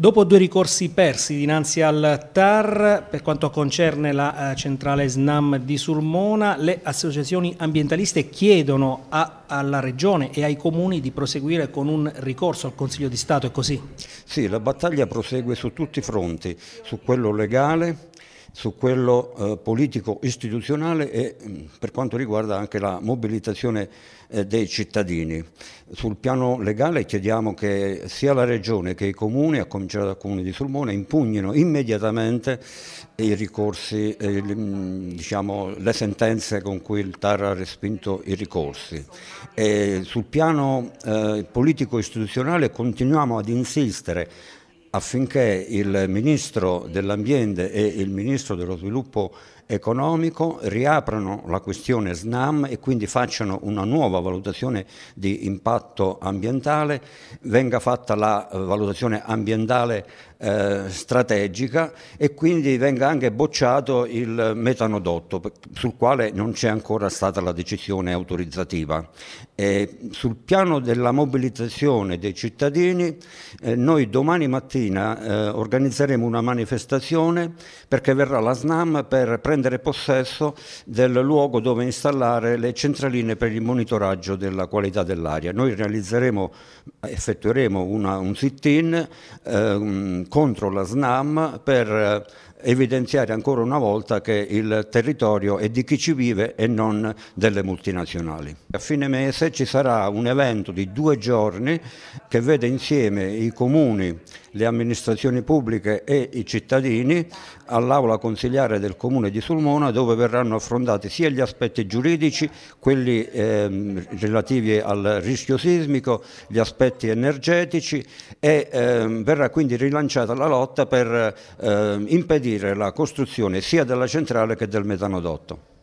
Dopo due ricorsi persi dinanzi al TAR per quanto concerne la eh, centrale SNAM di Sulmona, le associazioni ambientaliste chiedono a, alla Regione e ai comuni di proseguire con un ricorso al Consiglio di Stato, è così? Sì, la battaglia prosegue su tutti i fronti, su quello legale, su quello eh, politico-istituzionale e mm, per quanto riguarda anche la mobilitazione eh, dei cittadini. Sul piano legale chiediamo che sia la Regione che i comuni, a cominciare dal Comune di Sulmone, impugnino immediatamente i ricorsi, eh, mm, diciamo, le sentenze con cui il TAR ha respinto i ricorsi. E sul piano eh, politico-istituzionale continuiamo ad insistere affinché il Ministro dell'Ambiente e il Ministro dello Sviluppo economico riaprano la questione SNAM e quindi facciano una nuova valutazione di impatto ambientale, venga fatta la valutazione ambientale eh, strategica e quindi venga anche bocciato il metanodotto sul quale non c'è ancora stata la decisione autorizzativa. E sul piano della mobilitazione dei cittadini eh, noi domani mattina mattina eh, organizzeremo una manifestazione perché verrà la SNAM per prendere possesso del luogo dove installare le centraline per il monitoraggio della qualità dell'aria. Noi realizzeremo, effettueremo una, un sit-in eh, contro la SNAM per evidenziare ancora una volta che il territorio è di chi ci vive e non delle multinazionali. A fine mese ci sarà un evento di due giorni che vede insieme i comuni, le amministrazioni pubbliche e i cittadini all'aula consigliare del comune di Sulmona dove verranno affrontati sia gli aspetti giuridici, quelli ehm, relativi al rischio sismico, gli aspetti energetici e ehm, verrà quindi rilanciata la lotta per ehm, impedire impedire la costruzione sia della centrale che del metanodotto.